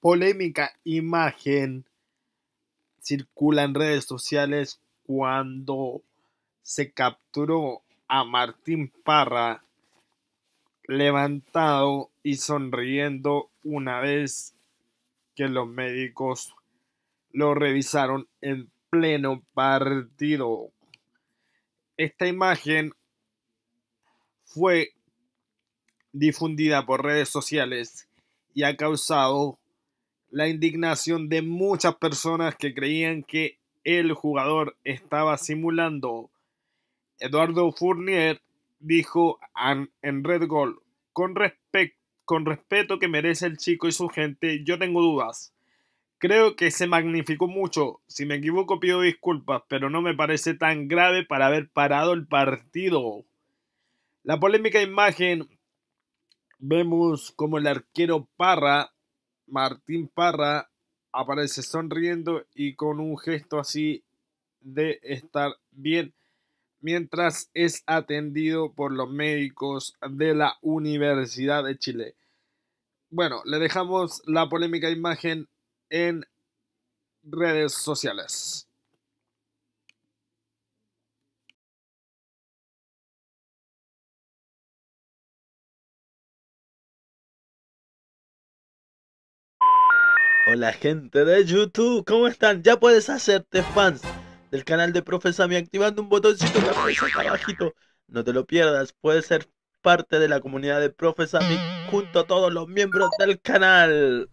polémica imagen circula en redes sociales cuando se capturó a Martín Parra levantado y sonriendo una vez que los médicos lo revisaron en pleno partido. Esta imagen fue difundida por redes sociales y ha causado la indignación de muchas personas que creían que el jugador estaba simulando. Eduardo Fournier dijo en Red Gold, con, con respeto que merece el chico y su gente, yo tengo dudas. Creo que se magnificó mucho. Si me equivoco pido disculpas, pero no me parece tan grave para haber parado el partido. La polémica imagen vemos como el arquero Parra Martín Parra aparece sonriendo y con un gesto así de estar bien mientras es atendido por los médicos de la Universidad de Chile. Bueno, le dejamos la polémica imagen en redes sociales. Hola gente de YouTube, ¿cómo están? Ya puedes hacerte fans del canal de Profesami activando un botoncito que aparece abajito. No te lo pierdas, puedes ser parte de la comunidad de Profesami junto a todos los miembros del canal.